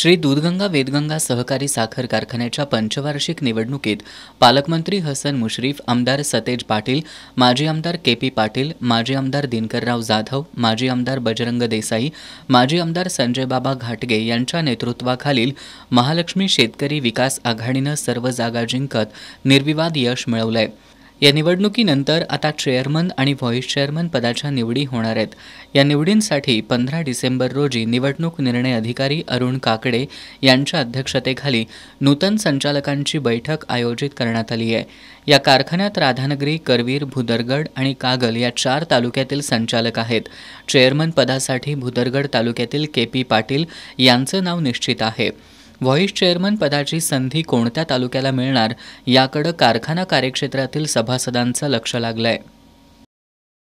श्री दूधगंगा वेदगंगा सहकारी साखर कारखान्याच्या पंचवार्षिक निवडणुकीत पालकमंत्री हसन मुश्रीफ आमदार सतेज पाटील माजी आमदार के पी पाटील माजी आमदार दिनकरराव जाधव माजी आमदार बजरंग देसाई माजी आमदार संजयबाबा घाटगे यांच्या नेतृत्वाखालील महालक्ष्मी शेतकरी विकास आघाडीनं सर्व जागा जिंकत निर्विवाद यश मिळवलं आहे या निवडणुकीनंतर आता चेअरमन आणि व्हॉईस चेअरमन पदाच्या निवडी होणार आहेत या निवडींसाठी पंधरा डिसेंबर रोजी निवडणूक निर्णय अधिकारी अरुण काकडे यांच्या अध्यक्षतेखाली नूतन संचालकांची बैठक आयोजित करण्यात आली आहे या कारखान्यात राधानगरी करवीर भुदरगड आणि कागल या चार तालुक्यातील संचालक आहेत चेअरमन पदासाठी भुदरगड तालुक्यातील के पी पाटील यांचं नाव निश्चित आहे व्हॉईस चेअरमन पदाची संधी कोणत्या तालुक्याला मिळणार याकडं कारखाना कार्यक्षेत्रातील सभासदांचं लक्ष लागलं